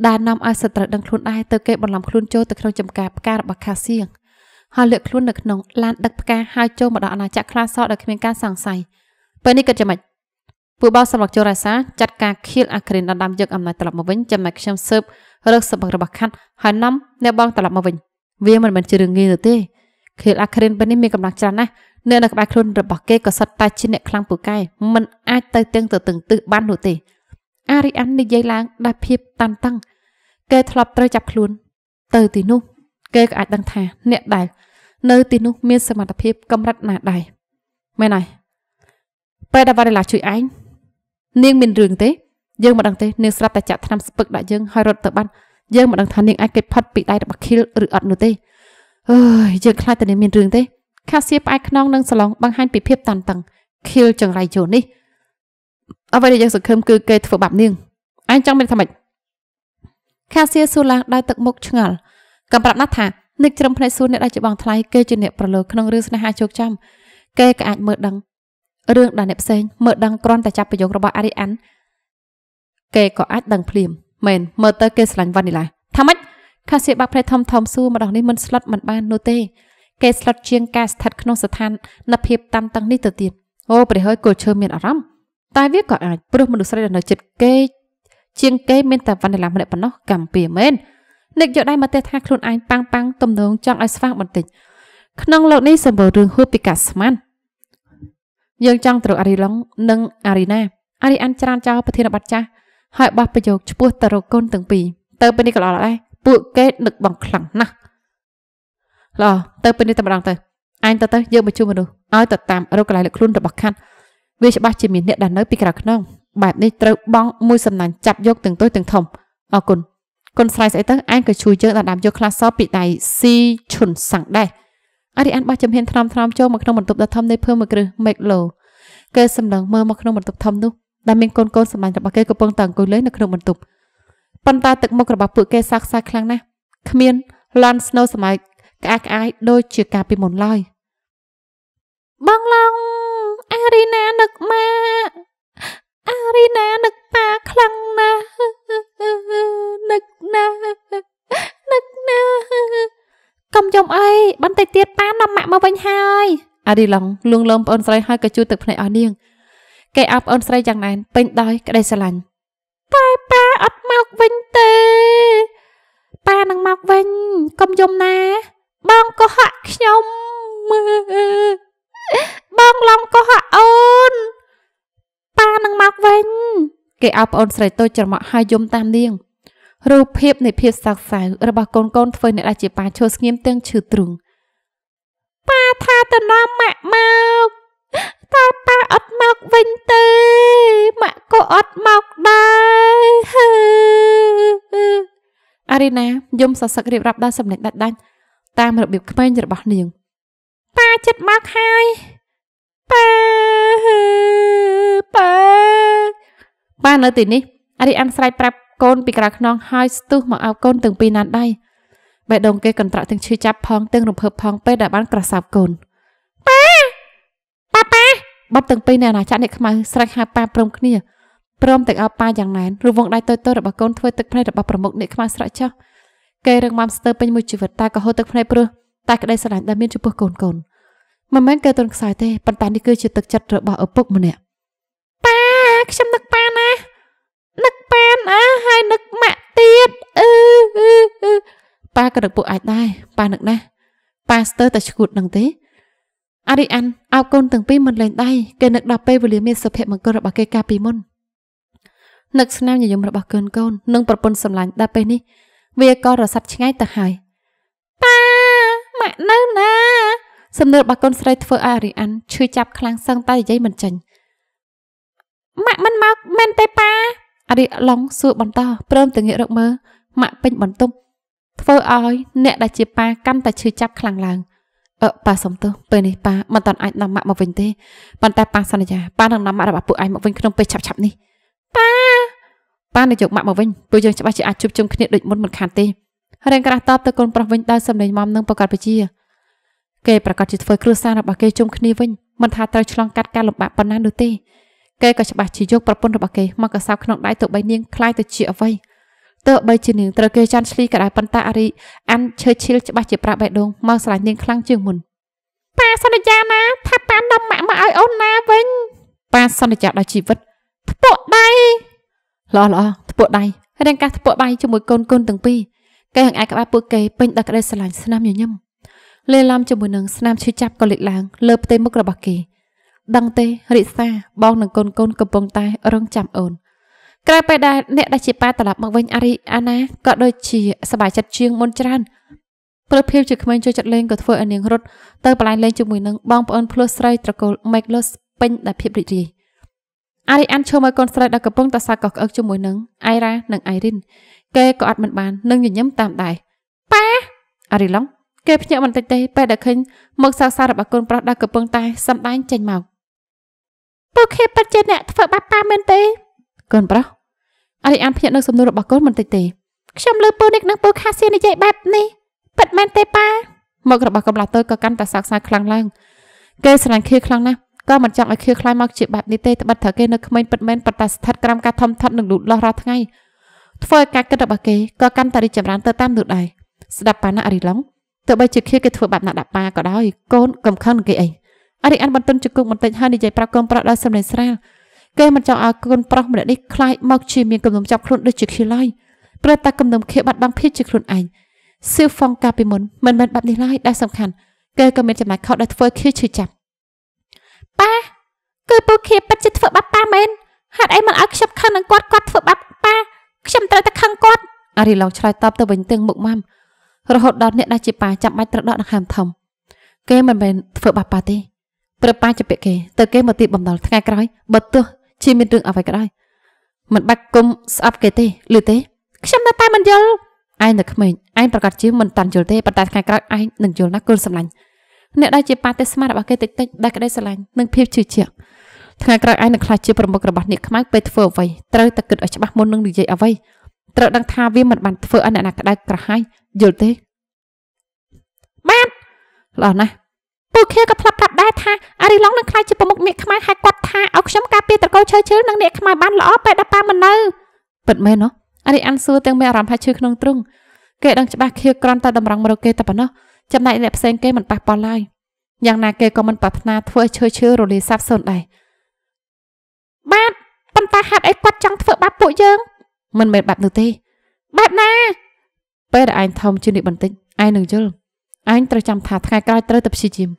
ដែលនាំឲ្យសត្រូវដឹងខ្លួនដែរទៅគេបន្លំខ្លួនចូលទៅក្នុងចំការផ្ការរបស់ខាសៀងហើយលាក់ខ្លួននៅក្នុងឡានដឹកផ្កាហើយចូលមកដល់អាណាចក្រខ្លាសដោយគ្មានការសង្ស័យពេលនេះគិតយ៉ាងម៉េចពួកបោសសម្លឹកចូលរាសាចាត់ការខៀលអាក្រេនដណ្ដើមយកអំណាចត្រឡប់មកវិញចំណែកខ្ញុំស៊ើបរើសសម្បត្តិរបស់ខាត់ហើយនាំអ្នកបងត្រឡប់មកវិញវាមិនមែនជារឿងងាយទេខៀលអាក្រេនពេលនេះមានកម្លាំងច្រើនណាស់អ្នកនៅក្បែរខ្លួនរបស់គេក៏សុទ្ធតែជាអ្នកខ្លាំងពូកែមិនអាចទៅទាំងទៅទាំងទឹះបាននោះទេអារីអាននិយាយឡើងដោយភាពតានតឹងគេធ្លាប់ត្រូវចាប់ខ្លួនទៅទីនោះគេក៏អាចដឹងថាអ្នកដែលនៅ ទីនោះមាន សមត្ថភាពកម្រិតណាដែរមែនហើយពេលដែលវ៉ារីឡាជួយឯងនាងមានរឿងទេយើងមិនដឹងទេនាងស្រាប់តែចាក់ថ្នាំស្ពឹកដាក់យើងហើយរត់ទៅបាត់យើងមិនដឹងថានាងអាចគេចផុតពីដៃរបស់ខៀលឬអត់នោះទេអើយយើងខ្លាចតែនាងមានរឿងទេ ខាសៀផ្អែកខ្នងនិងសឡងបង្ហាញពីភាព តានតឹងខៀលចង្រៃចូលនេះអ្វីដែលយើងសង្ឃឹមគឺគេ ធ្វើបាបនាងឯងចង់មានថាម៉េចខាសៀស៊ូឡាដើរទឹកមុខឆ្ងល់ក៏ប្រាប់ណាស់ថាអ្នកក្រុមផ្នែកសួរអ្នកដែលជាបងថ្លៃគេជាអ្នកប្រលើក្នុងរឿងស្នេហាជោគចាំគេក៏អាច មើលដឹងរឿងដែលអ្នកផ្សេង មើលដឹងគ្រាន់តែចាប់ប្រយោគរបស់អារីអានគេក៏អាចដឹងភ្លាមមែនមើលទៅគេស្រឡាញ់វ៉ានីឡាថាម៉េចខាសៀបាក់ផ្លែធំធំសួរម្ដងនេះមិនស្លុតមិនបាននោះទេគេស្លុតជាងការស្ថិតក្នុងស្ថានភាពតានតឹងនេះទៅទៀតអូព្រះហើយគោឈើមានអារម្មណ៍តែវាក៏អាចព្រោះមនុស្សស្រីដែលនៅចិត្តគេជាងគេមានតែវ៉ានីឡាម្នាក់ប៉ុណ្ណោះកម្មពីមែននិកយកដៃមកទះថាខ្លួនឯងប៉ាំងប៉ាំងទំនងចង់ឲ្យស្វាងបន្តិចក្នុងលោកនេះសម្បូររឿងហួសពីការស្មានយើងចង់ទៅអារីឡុងនិងអារីណាអារីអានច្រានចោលប្រធានបတ်ចាស់ហើយបោះប្រយោគឈ្មោះតរកូនទាំងពីរទៅពេលនេះក៏ល្អដែរពួកគេនឹកបងខ្លាំងណាស់ល្អទៅពេលនេះតែម្ដងទៅអញទៅទៅយើងមកជួបមនុស្សឲ្យទៅតាមរកកន្លែងលើខ្លួនរបស់ខាត់វាច្បាស់ជាមានអ្នកដែលនៅពីក្រៅខ្នងបែបនេះត្រូវបងមួយសំណាញ់ចាប់យកទាំងទុយទាំងធំអរគុណកូនស្រ័យស្អីទៅអញក៏ជួយយើងដដាំយកខ្លាសពីដៃស៊ីឈុនសាំងដែរអារីអានបោះចំហៀនថ្នមថ្នមចូលមកក្នុងបន្ទប់ដ៏ធំនៃភឿមួយគ្រឹះ Meglo គេសម្លឹងមើលមកក្នុងបន្ទប់ធំនោះដែលមានកូនកូនសម្លាញ់របស់គេកំពុងតែអង្គុយលេងនៅក្នុងបន្ទប់ប៉ុន្តែទឹកមុខរបស់ពួកគេសាក់សាខ្លាំងណាស់គ្មាន Lan Snow សម័យក្អាកក្អាយដូចជាកាលពីមុនឡើយបងឡងអារីណានឹកម៉ាអារីណានឹកប៉ាខ្លាំងណាស់នឹកណាស់នឹកណាស់កុំយំអីបន្តិចទៀតប៉ានាំម៉ាក់មកវិញហើយអារីឡងលួងលោមប្អូនស្រីហើយក៏ជួយទឹកភ្នែកអស់នាងគេអោបប្អូនស្រីយ៉ាងណែនពេញដោយក្តីស្រឡាញ់តែប៉ាអត់មកវិញទេប៉ានឹងមកវិញកុំយំណាបងក៏ហាក់ខ្ញុំបងឡងក៏ហាក់អូនប៉ានឹងមកវិញគេឲ្យប្អូនស្រីតូចច្រមុះហើយយំតាមនាងរូបភាពនៃភាពសោកសៅរបស់កូនកូនធ្វើអ្នកដែលជាប៉ាឈួស្ងៀមទាំងឈឺទ្រូងប៉ាថាទៅនាំម៉ាក់មកតែប៉ាអត់មកវិញទេម៉ាក់ក៏អត់មកដែរអារីណាយំសរសឹករៀបរាប់ដល់សំឡេងដាច់ដាញ់តាមរបៀបក្មេងរបស់នាងប៉ាចិត្តមកហើយប៉ាបាននៅទីនេះរីអានស្រែកប្រាប់កូនពីក្រៅខ្នងហើយស្ទុះមកឲ្យកូនទាំងពីរណាន់ដៃបេះដូងគេកន្ត្រាក់ទាំងឈឺចាប់ផងទាំងរំភើបផងពេលដែលបានក្រសោបកូនប៉ាប៉ាប៉ាបាត់ទាំងពីរនៅអាណាចក្រនេះខ្មៅស្រែកហៅប៉ាព្រមគ្នាព្រមទាំងឲ្យប៉ាយ៉ាងណែនរវងដៃតូចៗរបស់កូនធ្វើទឹកភ្នែករបស់ប្រមុខនេះខ្មៅស្រក់ចុះគេរឹងមាំស្ទើរពេញមួយជីវិតតែក៏ហូរទឹកភ្នែកព្រោះតែក្តីស្រឡាញ់ដែលមានចំពោះកូនកូនមិនមែនគេទន់ខ្សោយទេប៉ុន្តែនេះគឺជាទឹកចិត្តរបស់ឪពុកម្នាក់ប៉ាខ្ញុំនឹកប៉ានឹកប៉ែនអាហើយនឹកម៉ាក់ទៀតអឺអឺអឺប៉ាក៏នឹកពួកអាចដែរប៉ានឹកណាស់ប៉ាស្ទើរតែឈួត នឹងទេអារីអានអោបកូនទាំងពីរមិនលែងដៃគេនឹកដល់ពេលវេលាមានសុភមង្គលរបស់គេកាលពីមុននឹកស្នាមញញឹមរបស់កូនកូននិងប្រពន្ធសម្លាញ់ដល់ពេលនេះ វាក៏រសាត់ឆ្ងាយទៅហើយប៉ាម៉ាក់នៅណាសំនើរបស់កូនស្រីធ្វើឲ្យអារីអានឈឺចាប់ខ្លាំងសឹងតែនិយាយមិនចេញម៉ាក់មិនមកមែនទេប៉ាអរិយឡុងសួរបន្តព្រមទាំងងាករកមើលម៉ាក់ពេញបន្ទប់ធ្វើឲ្យអ្នកដែលជាប៉ាកាន់តែឈឺចាប់ខ្លាំងឡើងអឺប៉ាសុំទោសពេលនេះប៉ាមិនតាន់អាចនាំម៉ាក់មកវិញទេប៉ុន្តែប៉ាសន្យាប៉ានឹងនាំម៉ាក់របស់ពួកឯងមកវិញក្នុងពេលឆាប់ៗនេះប៉ាប៉ានឹងយកម៉ាក់មកវិញពួកយើងច្បាស់ជាអាចជួបជុំគ្នាដូចមុនមិនខានទេរៀងក្រាស់តបទៅកូនប្រុសវិញដោយសំឡេងម៉មនឹងប្រកាសពជាគេប្រកាសជាធ្វើគ្រួសាររបស់គេជុំគ្នាវិញមិនថាត្រូវឆ្លងកាត់ការលំបាកប៉ុណ្ណានោះទេគេក៏ច្បាស់ជាយកប្រពន្ធរបស់គេមកកសោបក្នុងដៃទៅបីនាងខ្លាយទៅជាអ្វីទើបបីជានាងត្រូវគេចាន់ឈ្លីក៏ដោយប៉ុន្តែអារីអានឈើឈៀលច្បាស់ជាប្រាក់បេះដូងមកស្រឡាញ់នាងខ្លាំងជាងមុនប៉ាសន្យាណាថាប៉ានាំម៉ាក់មកឲ្យអូនណាវិញប៉ាសន្យាដល់ជីវិតធ្ពក់ដៃល្អល្អធ្ពក់ដៃរាងកាសធ្ពក់ដៃជាមួយកូនកូនទាំងពីរគេហង្អែកក្បាលពួកគេពេញដល់ក្តីស្រឡាញ់ស្នាមញញឹមលេឡំជាមួយនឹងស្នាមឈឺចាប់ក៏លេចឡើងលើផ្ទៃមុខរបស់គេដឹងទេ រិះសាបងនិងកូនកូនកំពុងតែរងចាំអូនក្រៅពេលដែលអ្នកដែលជាប៉ាត្រឡប់មកវិញអារីអាណាក៏ដូចជាសบายចិត្តជាងមុនច្រើនព្រឹទ្ធភាពជាក្មេងចូលចិត្តលេងក៏ធ្វើឲ្យនាងរត់ទៅបលែងលេងជាមួយនឹងបងប្អូនភ្លោះស្រីត្រកូល Michaelos ពេញដោយភាពរីករាយអារីអានឈើឲ្យកូនស្រីដែលកំពុងតសើកកក្អឹកជាមួយនឹងអៃរ៉ានិងអៃរីនគេក៏អត់មិនបាននឹងញញឹមតាមដែរប៉ាអារីឡុងគេភ្ញាក់បន្តិចទេពេលដែលឃើញមុខសោកសៅរបស់កូនប្រុសដែលកំពុងតែសំដែងចេញមកពួកគេពិតជាអ្នកធ្វើបាបប៉ាមែនទេកូនប្រុសអរិយាមភ្ញាក់នឹងសំណួររបស់កូនមិនតិចទេខ្ញុំលើពូនិកនិងពូខាសៀននិយាយបែបនេះពិតមែនទេប៉ាមុខរបស់កំឡាតើក៏កាន់តែសោកសៅខ្លាំងឡើងគេស្រឡាញ់ខៀវខ្លាំងណាស់ក៏មិនចង់ឲ្យខៀវខ្លាយមកជាបែបនេះទេត្បិតថាគេនៅក្មេងពិតមែនប៉ុន្តែស្ថិតក្រោមការធំធាត់និងលូតលាស់រាល់ថ្ងៃធ្វើឲ្យការគិតរបស់គេក៏កាន់តែរីកចម្រើនទៅតាមនោះដែរស្ដាប់ប៉ាណាអរីឡុងទោះបីជាខៀវគេធ្វើបែបណាដាក់ប៉ាក៏ដោយកូនកុំខឹងនឹងគេអីអរិអានបន្ទន់ជង្គង់បន្តិចហើយនិយាយប្រាប់កូនប្រុសដោយសំឡេងស្រាលគេមិនចង់ឲ្យកូនប្រុសម្នាក់នេះខ្លាចមកជាមានគំនុំចាប់ខ្លួនដូចជាខ្ញុំឡើយព្រោះតែគំនុំខៀវបាត់បង់ភាពជាខ្លួនឯងសៀវហ្វុងកាលពីមុនមិនមែនបែបនេះឡើយ ដែលសំខាន់គេក៏មានចំណាយខុសដែលធ្វើខៀវឈឺចាប់ប៉ាគឺពូខៀវពិតជាធ្វើបាបប៉ាមែនហេតុអីមិនឲ្យខ្ញុំខឹងនឹងគាត់គាត់ធ្វើបាបប៉ាខ្ញុំត្រូវតែខឹងគាត់អារីឡងឆ្លើយតបទៅវិញទាំងមុខម៉ាំរហូតដល់អ្នកដែលជាប៉ាចាំបាច់ត្រូវដកដង្ហើមធំគេមិនមែនធ្វើបាបប៉ាទេប្រប៉ាចពាក់គេទៅគេមកទៀតបំដល់ថ្ងៃក្រោយបើទោះជាមានរឿងអ្វីក៏ដោយមិនបាច់គុំស្អប់គេទេឬទេខ្ញុំនៅតែមិនយល់ឯងនៅក្មេងឯងប្រកាសជាមិនតាន់យល់ទេប៉ុន្តែថ្ងៃក្រោយឯងនឹងយល់ណាគុលសម្លាញ់អ្នកដែលជាប៉ាទេស្មាររបស់គេតិចតិចដែលក្តីស្រឡាញ់និងភាពជឿជាក់ថ្ងៃក្រោយឯងនឹងខ្លាចជាប្រមុខរបស់អ្នកខ្មៅពេលធ្វើអ្វីត្រូវតែគិតឲ្យច្បាស់មុននឹងនិយាយអ្វីត្រូវដឹងថាវាមិនបានធ្វើឲ្យអ្នកណាក្តៅក្រហាយយល់ទេបាទល្អណាស់ពួកខៀវក៏ផ្លាប់ប្រាប់ដែរថាអារីឡុងនឹងខ្លាចជាប្រមុខនាគខ្មែរហើយគាត់ថាឲ្យខ្ញុំការពារតកោឈើឈើនិងនាគខ្មែរបានល្អបែបដល់ប៉ាមិននៅពិតមែនណោះអារីអាន់សួរទាំងមានអារម្មណ៍ថាឈឺក្នុងទ្រូងគេដឹងច្បាស់ខៀវក្រាន់តែតម្រង់មករកគេតែប៉ុណ្ណោះចំណែកអ្នកផ្សេងគេមិនប៉ះប៉ល់ឡើយយ៉ាងណាគេក៏មិនប្រាថ្នាធ្វើឈើឈើរលាយសាបសូន្យដែរបាទប៉ុន្តែហេតុអីគាត់ចង់ធ្វើបាបពួកយើងមិនមែនបាបនោះទេបែបណា ពេលដែលឯងធំជឿនេះបន្តិចឯងនឹងយល់អញត្រូវចាំថាថ្ងៃក្រោយត្រូវទៅព្យាយាម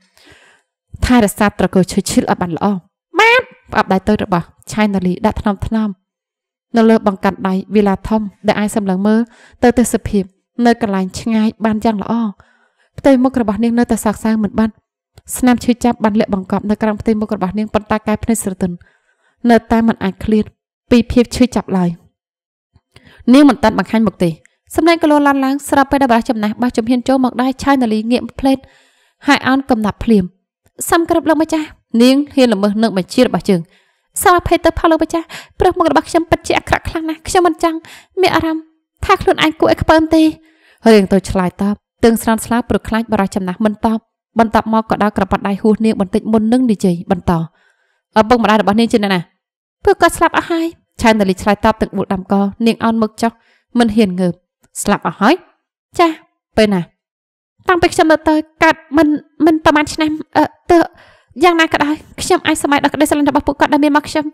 ថែរក្សាត្រកូលឈឺឈិលឲ្យបានល្អម៉ាបផ្អាប់ដៃទៅរបស់ឆៃណាលីដាក់ថ្នមថ្នមនៅលើបង្កាត់ដៃវីឡាធំដែលអាចសម្លឹងមើលទៅទេសភាពនៅកន្លែងឆ្ងាយបានយ៉ាង ល្អផ្ទៃមុខរបស់នាងនៅតែសោកសៅមិនបាត់ស្នាមឈឺចាប់បានលាក់បង្កប់នៅក្រោមផ្ទៃមុខរបស់នាងប៉ុន្តែកាយភ្នែកស្រទន់នៅ តែមិនអាចឃ្លាត ពីភាពឈឺចាប់ឡើយនាងមិនតាន់បង្ហាញមុខទេសម្លេងកលោឡានឡើងស្រាប់ពេលដែលបារះចំណាស់បោះជំហានចូលមកដែរឆៃណាលីងាកផ្លេតហើយអោនកំណាប់ភ្លាមសំក្របលោកម្ចាស់នាងហ៊ានល្មើសនឹងបញ្ជា របស់ជើងសារភេទទៅផលលោកម្ចាស់ព្រឹសមុខរបស់ខ្ញុំពិតជាអាក្រក់ខ្លាំងណាស់ខ្ញុំមិនចង់មានអារម្មណ៍ថាខ្លួនឯងគួរឲ្យខ្ពើមទេរៀងទៅឆ្លើយតបទើងស្រានស្លាព្រោះខ្លាចបារះចំណាស់មិនតបបន្តមកក៏ដល់ក្រប៉ាត់ដៃហួសនាងបន្តិចមុននឹងនិយាយបន្តឪពុកម្ដាយរបស់នាងជាអ្នកណាពួកគាត់ស្លាប់អស់ហើយឆៃណាលីឆ្លើយតបទាំងបួលដាំកនាងអោនមកចុះមិនហ៊ានងើបស្លាប់អស់ហើយចាស់ពេលណាតាំងពីខ្ញុំនៅទៅកើតមិនមិនប្រហែលឆ្នាំអឺទៅយ៉ាងណាក៏ដោយខ្ញុំអាចសម័យដល់ក្តីស្រឡាញ់របស់ពួកគាត់ដែលមានមកខ្ញុំ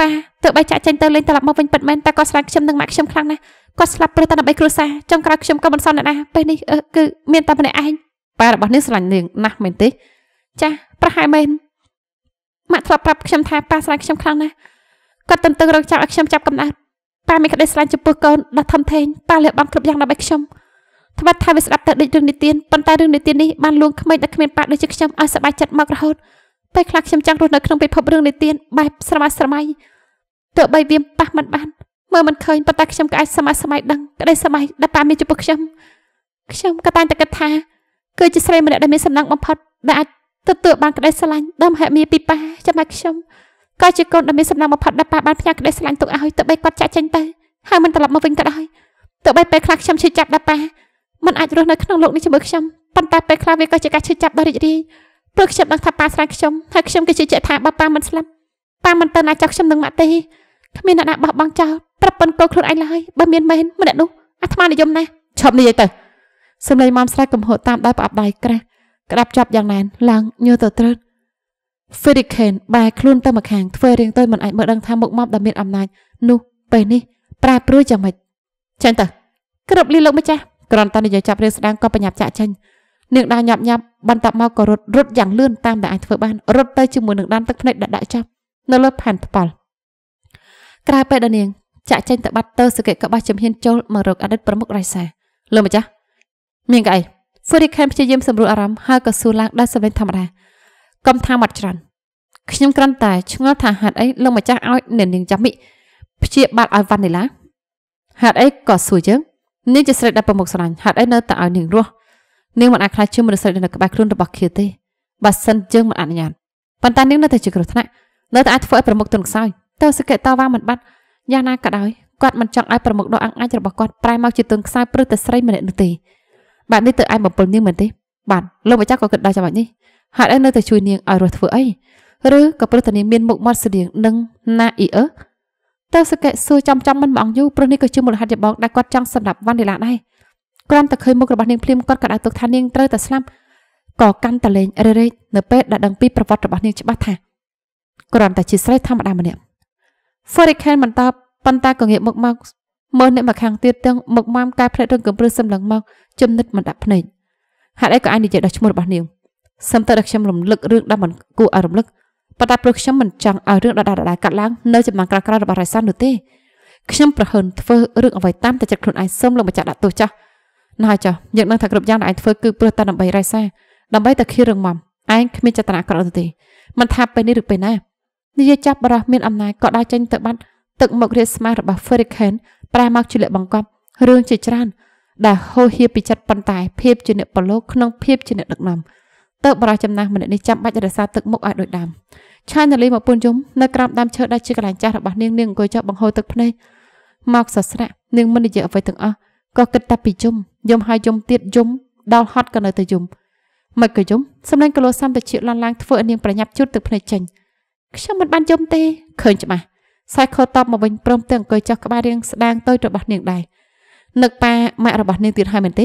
ប៉ាទើបបីចាក់ចេញទៅលេងត្រឡប់មកវិញពិតមែនតែគាត់ស្រឡាញ់ខ្ញុំនិងម៉ាក់ខ្ញុំខ្លាំងណាស់គាត់ស្លាប់ព្រោះតែដើម្បីគ្រួសារចុងក្រោយខ្ញុំក៏មិនសល់អ្នកណាពេលនេះគឺមានតែម្នាក់ឯងប៉ារបស់នាងស្រឡាញ់នាងណាស់មែនទេចាស់ប្រហែលមែនម៉ាក់ធ្លាប់ប្រាប់ខ្ញុំថាប៉ាស្រឡាញ់ខ្ញុំខ្លាំងណាស់គាត់ទន្ទឹងរង់ចាំឲ្យខ្ញុំចាប់កំណើតប៉ាមានក្តីស្រឡាញ់ចំពោះកូនដ៏ធំធេងប៉ាលះបង់គ្រប់យ៉ាងដើម្បីខ្ញុំត្បិតថាវាស្ដាប់ទៅដូចរឿងនិទានប៉ុន្តែរឿងនិទាននេះបានលួងក្មេងដែលគ្មានប៉ាដូចជាខ្ញុំឲ្យសប្បាយចិត្តមករហូតពេលខ្លះខ្ញុំចង់រស់នៅក្នុងពិភពរឿងនិទានបែបស្រមៃស្រមៃទោះបីវាប៉ះមិនបានមើលមិនឃើញប៉ុន្តែខ្ញុំក៏អាចស្រមៃស្រមៃដឹងក្តីស្រមៃដែលប៉ាមានចំពោះខ្ញុំខ្ញុំក៏តែងតែគិតថាគឺជាស្រីម្នាក់ដែលមានសំណងបំផុតដែលអាចទទួលបានក្តីស្រឡាញ់ដ៏មហិមាពីប៉ាចាំតែខ្ញុំក៏ជាកូនដ៏មានសំណាងបំផុតដែលប៉ាបានផ្ញើក្តីស្រឡាញ់ទុកឲ្យទៅបីគាត់ចាក់ចេញទៅហើយមិនត្រឡប់មកវិញក៏ដោយទៅបីពេលខ្លះខ្ញុំឈឺចាប់ដែរប៉ាមិនអាចរស់នៅក្នុងលោកនេះជាមួយខ្ញុំប៉ុន្តែពេលខ្លះវាក៏ជាការឈឺចាប់ដ៏រីករាយព្រោះខ្ញុំដឹងថាប៉ាស្រឡាញ់ខ្ញុំហើយខ្ញុំក៏ជឿជាក់ថាបើប៉ាមិនស្លាប់ប៉ាមិនទៅណាចោលខ្ញុំនឹងមកទេគ្មានអ្នកណាបោះបង់ចោលប្រពន្ធកូនខ្លួនឯងឡើយបើមានមែនម្នាក់នោះអាត្មានិយមណាស់ឈប់និយាយទៅសម្លេងម៉មស្រែកកំហត់តាមដោយប្រអប់ដៃក្រាស់ក្តាប់ចាប់យ៉ាងណែនឡើងញើទៅត្រឹតហ្វីរីខេនបែរខ្លួនទៅម្ខាងធ្វើរៀងទៅមិនអាចមើលដឹងថាមុខមាត់ដ៏មានអំណាចនោះពេលនេះប្រែប្រួលយ៉ាងម៉េចចេញទៅក្រឹបលីលោកម្ចាស់ក្រន់តានិយាយចាប់រឿងស្ដាងក៏បញ្ញាប់ចាក់ចេញនាងដាញាប់ញាប់បន្តមកក៏រត់រត់យ៉ាងលឿនតាមដែលអាចធ្វើបានរត់ទៅជាមួយនឹងដានទឹកភ្នែកដាក់ដាក់ចាប់នៅលើផែនថ្ពាល់ក្រៅពេលដែលនាងចាក់ចេញទៅបាត់ទៅសកិកបាសជំហានចូលមករកអតីតប្រមុខរៃសាលោកម្ចាស់មានកៅអីហ្វូរីខេនព្យាយាមសម្រួលអារម្មណ៍ហើយក៏សួរឡើងដោយសម្លេងធម្មតាកុំថាមកច្រើនខ្ញុំគ្រាន់តែឆ្ងល់ថាហេតុអីលោកម្ចាស់ឲ្យអ្នកនាងចាំមិព្យាបាលឲ្យវ៉ានីឡាហេតុអីក៏សួរយើងនាងជាស្រីដែលប្រមុខស្រឡាញ់ហេតុអីនៅតែឲ្យនាងរស់នាងមិនអាចខ្លាចជាមនុស្សស្រីនៅក្បែរខ្លួនរបស់ខៀវទេបើសិនយើងមិនអនុញ្ញាតប៉ុន្តែនាងនៅតែជាគ្រោះថ្នាក់នៅតែអាចធ្វើឲ្យប្រមុខទន់ខ្សោយតើសកេតតាវ៉ាមិនបាត់យ៉ាងណាក៏ដោយគាត់មិនចង់ឲ្យប្រមុខដ៏អង្អាចរបស់គាត់ប្រែមកជាទន់ខ្សោយព្រឹសតែស្រីម្នាក់នោះទេបែបនេះទៅឯងបំពល់នាងមែនទេបាទលោកម្ចាស់ក៏គិតដល់ចំណុចនេះហេតុអីនៅតែជួយនាងឲ្យរស់ធ្វើអីឬក៏ព្រោះតែនាងមានមុខមាត់ស្រៀងនឹងណាអ៊ីអឺតើសកេសួរចំចំមិនមកយូរព្រោះនេះក៏ជាមូលហេតុចម្បងដែលគាត់ចង់សម្រាប់វណ្ណលីឡាដែរគ្រាន់តែឃើញមុខរបស់នាងភ្លាមគាត់ក៏ដាក់ទុកថានាងត្រូវតែស្លាប់ក៏កាន់តែលេងរេរេកនៅពេលដែលដឹងពីប្រវត្តិរបស់នាងច្បាស់ថាគ្រាន់តែជាស្រីធម្មតាម្នាក់ Furikan មិនតបប៉ុន្តែក៏ងាកមុខមកមើលអ្នកមកខាងទៀតទាំងមុខមាំកែភ្នែករឿងកំព្រឹសសម្លឹងមកចំណិតមិនដាក់ភ្នែកហេតុអីក៏អាចនិយាយដល់ឈ្មោះរបស់នាងសឹមតែដល់ខ្ញុំរំលឹករឿងដែលមិនគួរឲ្យរំលឹកប៉ុន្តែព្រោះខ្ញុំមិនចង់ឲ្យរឿងដដែលៗកាត់ឡើងនៅចំណាំងក្រៅៗរបស់រៃសាននោះទេខ្ញុំប្រហែលធ្វើរឿងអ្វីតាមតែចិត្តខ្លួនឯងសូមលោកម្ចាស់ដាក់ទោសចាស់ណ៎ចាស់យើងនឹងថាគ្រប់យ៉ាងដែលឯងធ្វើគឺព្រោះតែដើម្បីរៃសាដើម្បីតែឃាររឿងម៉មឯងគ្មានចេតនាអាក្រក់ទេមិនថាពេលនេះឬពេលណានិយាយចាប់បារោះមានអំណាចក៏ដើរចេញទៅបាត់ទឹកមុខរាស្មារបស់ Hurricane ប្រែមកជាលក្ខបង្កប់រឿងជាច្រើនដែលហោហៀពីចិត្តប៉ុន្តែភាពជាអ្នកប្រឡូកក្នុងភាពជាអ្នកដឹកនាំតើបរិះចំណាស់ម្នាក់នេះចាំបាច់រក្សាទឹកមុខឲ្យដូចដើមឆានលីមកពូនយំនៅក្រោមដើមឈើដែលជាកន្លែងចាស់របស់នាងនាងអង្គុយចុះបង្ហូរទឹកភ្នែកមកសស្រាក់នាងមិននិយាយអ្វីទាំងអស់ក៏គិតតែពីយំយំហើយយំទៀតយំដល់ហត់ក៏នៅតែយំមិនក៏យំសម្លេងកលោសំតិជាឡើងឡើងធ្វើឲ្យនាងប្រញាប់ជូតទឹកភ្នែកចេញខ្ញុំមិនបានយំទេឃើញច្បាស់សាយខោតបមកវិញព្រមទាំងអង្គុយចុះក្បែររាងស្ដាងតូចរបស់នាងដែរនឹកប៉ាម៉ាក់របស់នាងទៀតហើយមែនទេ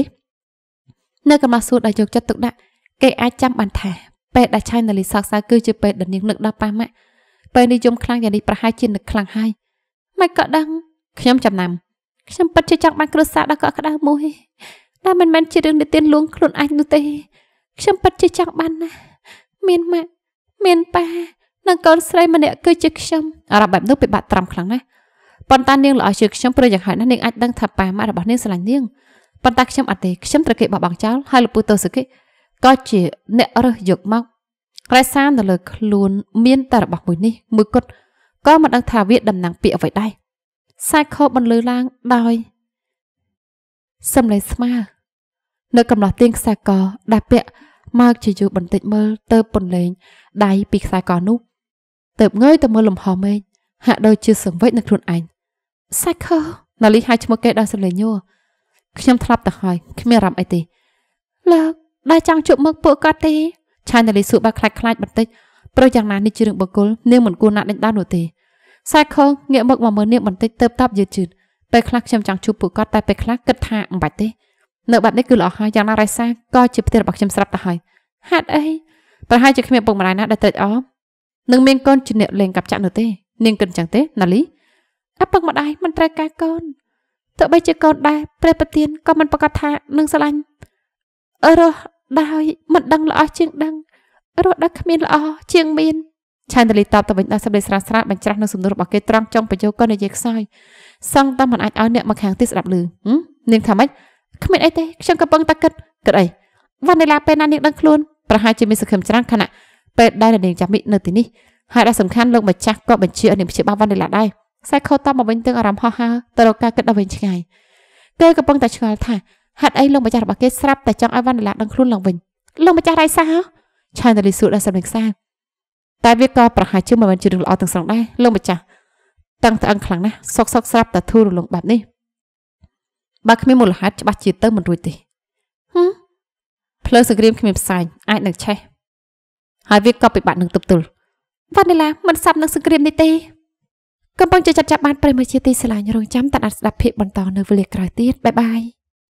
នៅកន្លោះសួរដោយយកចិត្តទុកដាក់គេអាចចាំបានថាពេលដែលឆៃនៅលីសោកសៅគឺជាពេលដែលនាងនឹកដល់ប៉ាម៉ាក់ពេលនេះយំខ្លាំងយ៉ាងនេះប្រហែលជានឹកខ្លាំងហើយមិនក៏ដឹងខ្ញុំចំណាំ ខ្ញុំពិតជាចង់បានគ្រួសារដល់កក់ក្ដៅមួយដែលមិនមែនជារឿងនិទានលួងខ្លួនអញនោះទេខ្ញុំពិតជាចង់បានណាស់មានម៉ាក់មានប៉ានិងកូនស្រីម្នាក់គឺជាខ្ញុំអារម្មណ៍បែបនោះពិបាកត្រាំខ្លាំងណាស់ប៉ុន្តែនាងល្អជាខ្ញុំព្រោះយ៉ាងហោចណាស់នាងអាចដឹងថាប៉ាម៉ាក់របស់នាងស្រឡាញ់នាងប៉ុន្តែខ្ញុំអត់ទេខ្ញុំត្រូវគេបបងចោលហើយលពុះទៅសឹកគេក៏ជា អ្នករើសយកមករែសានទៅលើខ្លួន មានតែរបស់មួយនេះមួយគត់ក៏មិនដឹងថាវាតំណាងពាក្យអ្វីដែរសាច់ខោបន្លឺឡើងដោយសំឡេងស្មើនៅកំឡោះទៀងខ្សែក ដែលពាក់មកជាយូរបន្តិចមើលទៅពន្លែងដៃពីខ្សែកនោះ ទៅងើយទៅមើលលំហមេឃហាក់ដូចជាសង្វេគនៅខ្លួនឯងសាច់ខើណាលីហៅឈ្មោះគេដោយសំឡេងញ័រខ្ញុំធ្លាប់ទៅហើយគ្មានអារម្មណ៍អីទេលោកដែលចង់ជួបមុខពួកគាត់ទេឆៃណាលីសួរបែបខ្លាចខ្លាចបន្តិចព្រោះយ៉ាងណានេះជារឿងបកគលនាងមិនគួរណាដេញដោលនោះទេសាច់ខើងាកមកមកមើលនាងបន្តិចទៅតាប់យឺតយឺតពេលខ្លះខ្ញុំចង់ជួបពួកគាត់តែពេលខ្លះគិតថាមិនបាច់ទេនៅបាត់នេះគឺល្អហើយយ៉ាងណារៃសាក៏ជាផ្ទះរបស់ខ្ញុំស្រាប់ទៅហើយហេតុអីប្រហែលជាគ្មានពុកម្ដាយណាដែលត្រេកអរនឹងមានកូនជាអ្នកលេងកັບចាក់នោះទេ នាងគិតអញ្ចឹងទេណាលីឪពុកម្ដាយមិនត្រូវការកូនទោះបីជាកូនដែរព្រះប្រធានក៏មិនប្រកាសថានឹងស្រឡាញ់រស់ដោយមិន ដឹងល្អជាងដឹងរស់ដោយគ្មាន ល្អជាងមានឆានតលីតបទៅវិញដោយសម្ដីស្រាស្រាបញ្ច្រាស់នៅសំណួររបស់គេត្រង់ចង់បញ្យោកូននិយាយខ្សោយសង្ឃតែមិនអាចឲ្យអ្នកមកខាងទីស្ដាប់ឮនាងថាម៉េចគ្មានអីទេខ្ញុំកំពុងតែគិតគិតអីវណ្ណិលាពេលណានាងដឹងខ្លួនប្រហែលជាមានសង្ឃឹមច្រើនខណៈពេលដែលនាងចាំមិនៅទីនេះហើយដែលសំខាន់លោកម្ចាស់ក៏បញ្ជាឲ្យនាងព្យាបាលវណ្ណិលាដែរខ្សែខោតបមកវិញទើបអារម្មណ៍ហោះហើរទៅរកការគិតដល់វិញឆ្ងាយគេកំពុងតែឆ្ងល់ថាហេតុអីលោកម្ចាស់របស់គេស្រាប់តែចង់ឲ្យវណ្ណលាដឹងខ្លួនឡើងវិញលោកម្ចាស់រៃសាឆានតលីសួរដល់សំនឹងសាតែវាក៏ប្រហែលជាមិនមែនជារឿងល្អទាំងស្រុងដែរលោកម្ចាស់តាំងត្អឹងខ្លាំងណាស់សុកសុកស្រាប់តែធូររលុងបែបនេះបើគ្មានមូលហេតុច្បាស់ជាទៅមិនរួចទេហឹមភ្លើងសង្គ្រាមគ្មានផ្សែងអាចនឹងឆេះហើយវាក៏ពិបាកនឹងទប់ទល់វណ្ណលាមិនសាប់នឹងសង្គ្រាមនេះទេកំពុងចាត់ចាត់បានប្រិមជាទីស្រឡាញ់រងចាំតាត់ស្ដាប់ភាគបន្តនៅវេលាក្រោយទៀតបាយបាយ